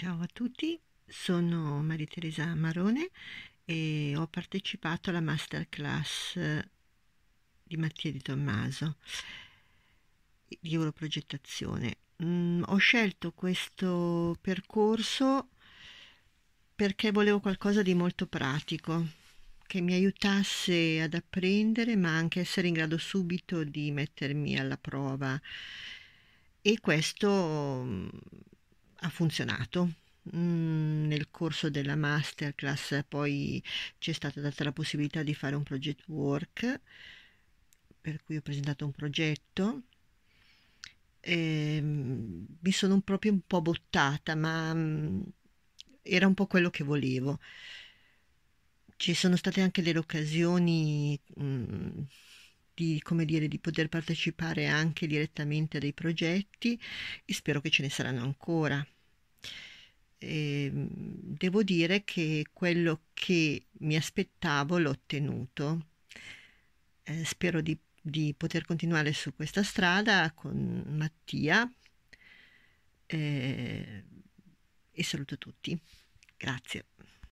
Ciao a tutti, sono Maria Teresa Marone e ho partecipato alla masterclass eh, di Mattia Di Tommaso di Europrogettazione. Mm, ho scelto questo percorso perché volevo qualcosa di molto pratico che mi aiutasse ad apprendere ma anche essere in grado subito di mettermi alla prova e questo mm, ha funzionato. Mm, nel corso della masterclass poi c'è stata data la possibilità di fare un project work, per cui ho presentato un progetto. E, ehm, mi sono proprio un po' bottata, ma mm, era un po' quello che volevo. Ci sono state anche delle occasioni... Mm, di, come dire, di poter partecipare anche direttamente a dei progetti e spero che ce ne saranno ancora. E ehm, devo dire che quello che mi aspettavo l'ho ottenuto. Eh, spero di, di, poter continuare su questa strada con Mattia eh, e saluto tutti. Grazie.